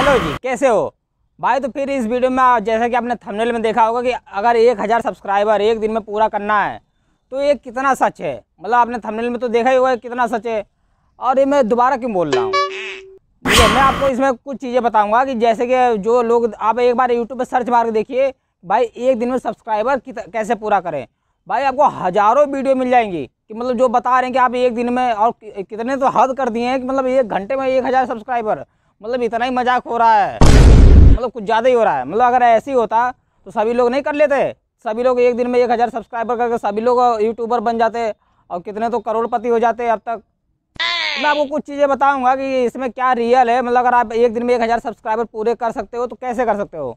hello जी कैसे हो भाई तो फिर इस वीडियो में जैसा कि आपने थंबनेल में देखा होगा कि अगर एक हज़ार सब्सक्राइबर एक दिन में पूरा करना है तो ये कितना सच है मतलब आपने थंबनेल में तो देखा ही होगा कितना सच है और ये मैं दोबारा क्यों बोल रहा हूँ ठीक है मैं आपको इसमें कुछ चीज़ें बताऊँगा कि जैसे कि जो लोग आप एक बार यूट्यूब पर सर्च मार के देखिए भाई एक दिन में सब्सक्राइबर कैसे पूरा करें भाई आपको हज़ारों वीडियो मिल जाएंगी कि मतलब जो बता रहे हैं कि आप एक दिन में और कितने तो हद कर दिए हैं कि मतलब एक घंटे में एक हज़ार सब्सक्राइबर मतलब इतना ही मजाक हो रहा है मतलब कुछ ज़्यादा ही हो रहा है मतलब अगर ऐसे ही होता तो सभी लोग नहीं कर लेते सभी लोग एक दिन में एक हज़ार सब्सक्राइबर करके सभी लोग यूट्यूबर बन जाते और कितने तो करोड़पति हो जाते अब तक मैं आपको कुछ चीज़ें बताऊंगा कि इसमें क्या रियल है मतलब अगर आप एक दिन में एक हज़ार सब्सक्राइबर पूरे कर सकते हो तो कैसे कर सकते हो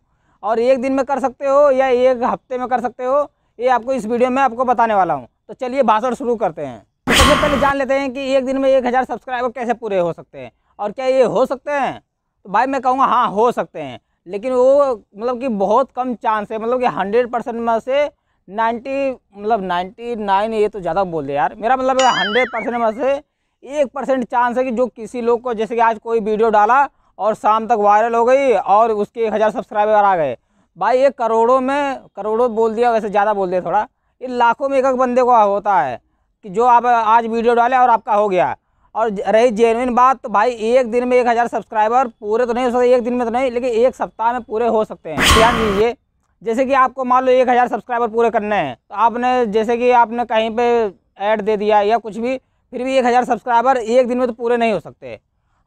और एक दिन में कर सकते हो या एक हफ्ते में कर सकते हो ये आपको इस वीडियो में आपको बताने वाला हूँ तो चलिए भाषण शुरू करते हैं सबसे पहले जान लेते हैं कि एक दिन में एक हज़ार सब्सक्राइबर कैसे पूरे हो सकते हैं और क्या ये हो सकते हैं तो भाई मैं कहूँगा हाँ हो सकते हैं लेकिन वो मतलब कि बहुत कम चांस है मतलब कि हंड्रेड परसेंट में से नाइन्टी मतलब नाइन्टी नाइन ये तो ज़्यादा बोल दे यार मेरा मतलब हंड्रेड परसेंट में से एक परसेंट चांस है कि जो किसी लोग को जैसे कि आज कोई वीडियो डाला और शाम तक वायरल हो गई और उसके एक हज़ार सब्सक्राइबर आ गए भाई ये करोड़ों में करोड़ों बोल दिया वैसे ज़्यादा बोल दिया थोड़ा ये लाखों में एक एक बंदे को होता है कि जो आप आज वीडियो डाले और आपका हो गया और रही जेनविन बात तो भाई एक दिन में एक हज़ार सब्सक्राइबर पूरे तो नहीं हो सकते एक दिन में तो नहीं लेकिन एक सप्ताह में पूरे हो सकते हैं ध्यान तो दीजिए जैसे कि आपको मान लो एक हज़ार सब्सक्राइबर पूरे करने हैं तो आपने जैसे कि आपने कहीं पे ऐड दे दिया या कुछ भी फिर भी एक हज़ार सब्सक्राइबर एक दिन में तो पूरे नहीं हो सकते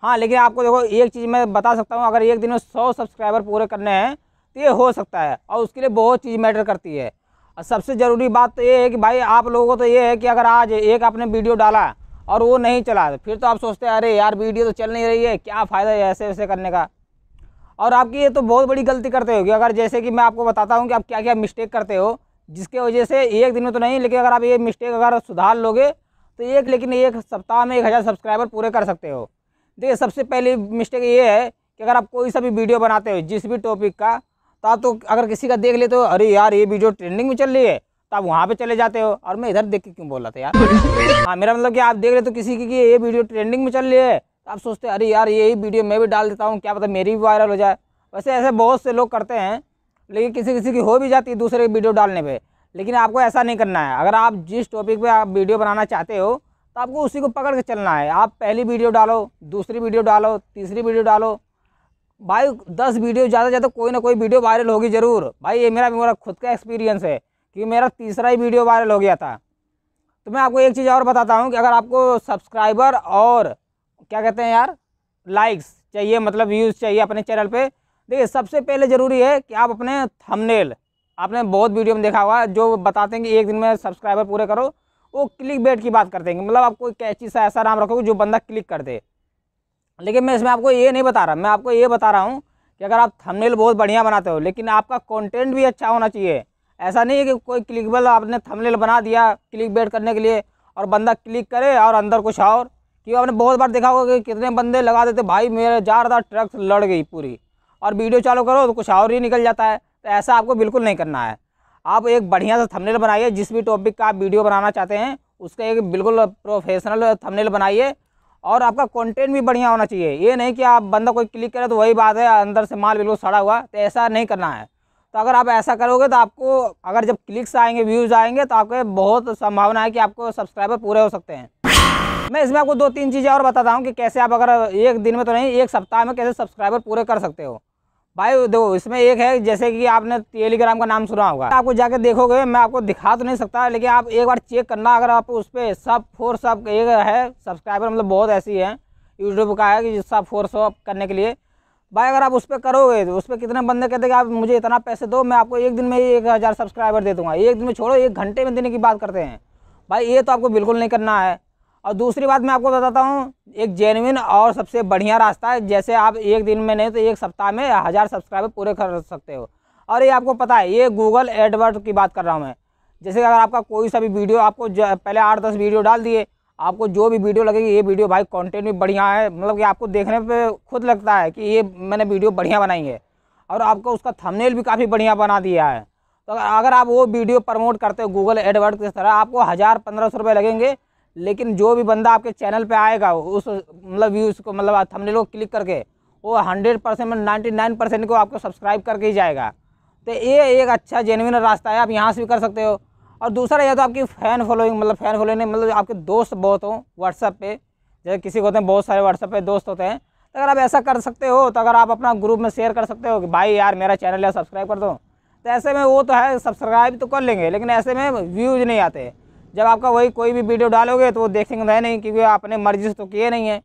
हाँ लेकिन आपको देखो एक चीज़ मैं बता सकता हूँ अगर एक दिन में सौ सब्सक्राइबर पूरे करने हैं तो ये हो सकता है और उसके लिए बहुत चीज़ मैटर करती है और सबसे ज़रूरी बात तो ये है कि भाई आप लोगों को तो ये है कि अगर आज एक आपने वीडियो डाला और वो नहीं चला फिर तो आप सोचते हैं अरे यार वीडियो तो चल नहीं रही है क्या फ़ायदा है ऐसे वैसे करने का और आपकी ये तो बहुत बड़ी गलती करते होगी अगर जैसे कि मैं आपको बताता हूँ कि आप क्या क्या मिस्टेक करते हो जिसके वजह से एक दिन में तो नहीं लेकिन अगर आप ये मिस्टेक अगर सुधार लोगे तो एक लेकिन एक सप्ताह में एक हज़ार सब्सक्राइबर पूरे कर सकते हो देखिए सबसे पहली मिस्टेक ये है कि अगर आप कोई सा भी वीडियो बनाते हो जिस भी टॉपिक का तो आप तो अगर किसी का देख लेते हो अरे यार ये वीडियो ट्रेंडिंग में चल रही है आप वहाँ पे चले जाते हो और मैं इधर देख के क्यों बोल रहा था यार हाँ मेरा मतलब कि आप देख रहे तो किसी की कि ये वीडियो ट्रेंडिंग में चल रही है तो आप सोचते अरे यार यही वीडियो मैं भी डाल देता हूँ क्या पता मेरी भी वायरल हो जाए वैसे ऐसे बहुत से लोग करते हैं लेकिन किसी किसी की हो भी जाती है दूसरे की वीडियो डालने पर लेकिन आपको ऐसा नहीं करना है अगर आप जिस टॉपिक पर आप वीडियो बनाना चाहते हो तो आपको उसी को पकड़ के चलना है आप पहली वीडियो डालो दूसरी वीडियो डालो तीसरी वीडियो डालो भाई दस वीडियो ज़्यादा से ज़्यादा कोई ना कोई वीडियो वायरल होगी ज़रूर भाई ये मेरा मेरा खुद का एक्सपीरियंस है क्योंकि मेरा तीसरा ही वीडियो वायरल हो गया था तो मैं आपको एक चीज़ और बताता हूँ कि अगर आपको सब्सक्राइबर और क्या कहते हैं यार लाइक्स चाहिए मतलब व्यूज़ चाहिए अपने चैनल पे देखिए सबसे पहले ज़रूरी है कि आप अपने थंबनेल आपने बहुत वीडियो में देखा होगा जो बताते हैं कि एक दिन में सब्सक्राइबर पूरे करो वो क्लिक बेट की बात करते हैं मतलब आपको एक कैची सा ऐसा नाम रखोगे जो बंदा क्लिक कर दे लेकिन मैं इसमें आपको ये नहीं बता रहा मैं आपको ये बता रहा हूँ कि अगर आप थंबनेल बहुत बढ़िया बनाते हो लेकिन आपका कंटेंट भी अच्छा होना चाहिए ऐसा नहीं है कि कोई क्लिक बल आपने थमलेल बना दिया क्लिक बेट करने के लिए और बंदा क्लिक करे और अंदर कुछ और क्योंकि आपने बहुत बार देखा होगा कि कितने बंदे लगा देते भाई मेरे जा रहा था ट्रक लड़ गई पूरी और वीडियो चालू करो तो कुछ और ही निकल जाता है तो ऐसा आपको बिल्कुल नहीं करना है आप एक बढ़िया सा थंबनेल बनाइए जिस भी टॉपिक का आप वीडियो बनाना चाहते हैं उसका एक बिल्कुल प्रोफेशनल थमलेल बनाइए और आपका कंटेंट भी बढ़िया होना चाहिए ये नहीं कि आप बंदा कोई क्लिक करे तो वही बात है अंदर से माल बिल्कुल सड़ा हुआ तो ऐसा नहीं करना है तो अगर आप ऐसा करोगे तो आपको अगर जब क्लिक्स आएंगे व्यूज़ आएंगे तो आपके बहुत संभावना है कि आपको सब्सक्राइबर पूरे हो सकते हैं मैं इसमें आपको दो तीन चीज़ें और बताता हूँ कि कैसे आप अगर एक दिन में तो नहीं एक सप्ताह में कैसे सब्सक्राइबर पूरे कर सकते हो भाई देखो इसमें एक है जैसे कि आपने टेलीग्राम का नाम सुना होगा आपको जाके देखोगे मैं आपको दिखा तो नहीं सकता लेकिन आप एक बार चेक करना अगर आप उस पर सब फोर सब एक है सब्सक्राइबर मतलब बहुत ऐसी है यूट्यूब का है कि सब फोर सब करने के लिए भाई अगर आप उस पर करोगे तो उस पर कितने बंदे कहते कि आप मुझे इतना पैसे दो मैं आपको एक दिन में ही एक हज़ार सब्सक्राइबर दे दूंगा एक दिन में छोड़ो एक घंटे में देने की बात करते हैं भाई ये तो आपको बिल्कुल नहीं करना है और दूसरी बात मैं आपको बताता हूँ एक जेनविन और सबसे बढ़िया रास्ता है जैसे आप एक दिन में नहीं तो एक सप्ताह में हज़ार सब्सक्राइबर पूरे कर सकते हो और ये आपको पता है ये गूगल एडवर्ड की बात कर रहा हूँ मैं जैसे अगर आपका कोई सा भी वीडियो आपको पहले आठ दस वीडियो डाल दिए आपको जो भी वीडियो लगेगी ये वीडियो भाई कंटेंट भी बढ़िया है मतलब कि आपको देखने पे खुद लगता है कि ये मैंने वीडियो बढ़िया बनाई है और आपको उसका थंबनेल भी काफ़ी बढ़िया बना दिया है तो अगर आप वो वीडियो प्रमोट करते हो गूगल एडवर्ड की तरह आपको हज़ार पंद्रह सौ रुपये लगेंगे लेकिन जो भी बंदा आपके चैनल पर आएगा उस मतलब व्यूज़ को मतलब थमनेल को क्लिक करके वो हंड्रेड परसेंट मतलब नाइन्टी नाइन परसेंट को आपको सब्सक्राइब करके ही जाएगा तो ये एक अच्छा जेनविन रास्ता है आप यहाँ से भी कर सकते हो और दूसरा यह तो आपकी फ़ैन फॉलोइंग मतलब फ़ैन फॉलोइंग मतलब आपके दोस्त बहुत हो व्हाट्सअप पे जैसे किसी को होते हैं बहुत सारे व्हाट्सएप पे दोस्त होते हैं तो अगर आप ऐसा कर सकते हो तो अगर आप अपना ग्रुप में शेयर कर सकते हो कि भाई यार मेरा चैनल है सब्सक्राइब कर दो तो ऐसे में वो तो है सब्सक्राइब तो कर लेंगे लेकिन ऐसे में व्यूज़ नहीं आते जब आपका वही कोई भी वीडियो डालोगे तो वो देखेंगे है नहीं क्योंकि आपने मर्जी से तो किए नहीं है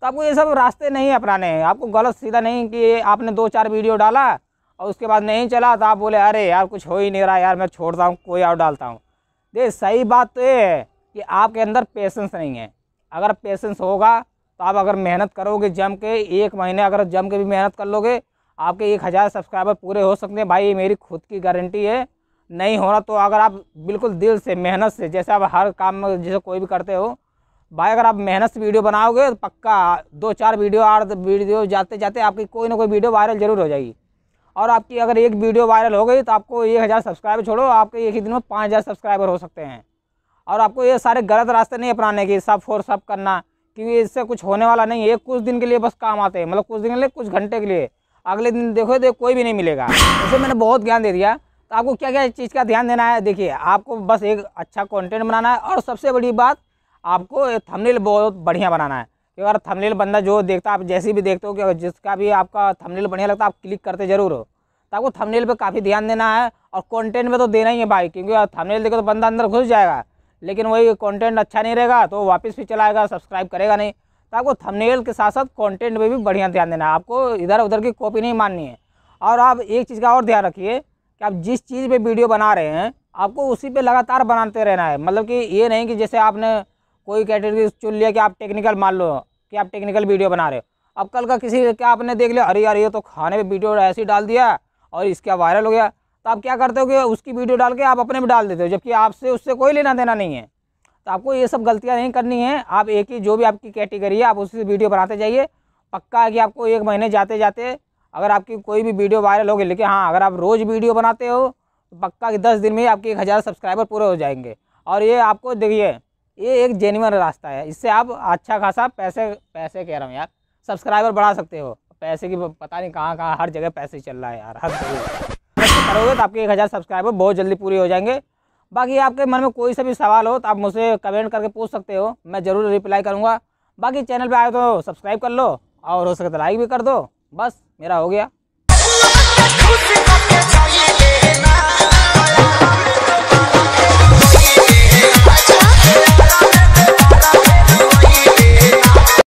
तो आपको ये सब रास्ते नहीं अपनाने हैं आपको गलत सीधा नहीं कि आपने दो चार वीडियो डाला और उसके बाद नहीं चला तो आप बोले अरे यार कुछ हो ही नहीं रहा यार मैं छोड़ता हूँ कोई और डालता हूँ देख सही बात तो ये है कि आपके अंदर पेशेंस नहीं है अगर पेशेंस होगा तो आप अगर मेहनत करोगे जम के एक महीने अगर जम के भी मेहनत कर लोगे आपके एक हज़ार सब्सक्राइबर पूरे हो सकते हैं भाई ये मेरी खुद की गारंटी है नहीं हो रहा तो अगर आप बिल्कुल दिल से मेहनत से जैसे आप हर काम में जैसे कोई भी करते हो भाई अगर आप मेहनत से वीडियो बनाओगे तो पक्का दो चार वीडियो आठ वीडियो जाते जाते आपकी कोई ना कोई वीडियो वायरल जरूर हो जाएगी और आपकी अगर एक वीडियो वायरल हो गई तो आपको एक हज़ार सब्सक्राइबर छोड़ो आपके एक ही दिन में पाँच हज़ार सब्सक्राइबर हो सकते हैं और आपको ये सारे गलत रास्ते नहीं अपनाने की सब फोर सब करना क्योंकि इससे कुछ होने वाला नहीं है कुछ दिन के लिए बस काम आते हैं मतलब कुछ दिन के लिए कुछ घंटे के लिए अगले दिन देखो तो कोई भी नहीं मिलेगा इसे मैंने बहुत ज्ञान दे दिया तो आपको क्या क्या चीज़ का ध्यान देना है देखिए आपको बस एक अच्छा कॉन्टेंट बनाना है और सबसे बड़ी बात आपको थमनेल बहुत बढ़िया बनाना है कि अगर थमलेल बंदा जो देखता आप जैसे भी देखते हो कि जिसका भी आपका थमलेल बढ़िया लगता है आप क्लिक करते जरूर हो तो आपको थमलेल पर काफ़ी ध्यान देना है और कॉन्टेंट में तो देना ही है भाई क्योंकि थमलेल देखो तो बंदा अंदर घुस जाएगा लेकिन वही कॉन्टेंट अच्छा नहीं रहेगा तो वापस भी चलाएगा सब्सक्राइब करेगा नहीं तो आपको थमनेल के साथ साथ कंटेंट पे भी बढ़िया ध्यान देना है आपको इधर उधर की कॉपी नहीं माननी है और आप एक चीज़ का और ध्यान रखिए कि आप जिस चीज़ पर वीडियो बना रहे हैं आपको उसी पर लगातार बनाते रहना है मतलब कि ये नहीं कि जैसे आपने कोई कैटेगरी चुन लिया कि आप टेक्निकल मान लो कि आप टेक्निकल वीडियो बना रहे हो अब कल का किसी क्या आपने देख लिया अरे यार ये तो खाने में वीडियो ऐसे ही डाल दिया और इसका वायरल हो गया तो आप क्या करते हो कि उसकी वीडियो डाल के आप अपने भी डाल देते हो जबकि आपसे उससे कोई लेना देना नहीं है तो आपको ये सब गलतियाँ नहीं करनी है आप एक ही जो भी आपकी कैटेगरी है आप उससे वीडियो बनाते जाइए पक्का है कि आपको एक महीने जाते जाते अगर आपकी कोई भी वीडियो वायरल होगी लेकिन हाँ अगर आप रोज़ वीडियो बनाते हो तो पक्का कि दस दिन में आपके एक हज़ार सब्सक्राइबर पूरे हो जाएंगे और ये आपको देखिए ये एक जेन्यून रास्ता है इससे आप अच्छा खासा पैसे पैसे कह रहा हूँ यार सब्सक्राइबर बढ़ा सकते हो पैसे की पता नहीं कहाँ कहाँ हर जगह पैसे चल रहा है यार हर जगह करोगे तो आपके एक हज़ार सब्सक्राइबर बहुत जल्दी पूरी हो जाएंगे बाकी आपके मन में कोई सा भी सवाल हो तो आप मुझसे कमेंट करके पूछ सकते हो मैं ज़रूर रिप्लाई करूँगा बाकी चैनल पे आए तो सब्सक्राइब कर लो और हो सके तो लाइक भी कर दो बस मेरा हो गया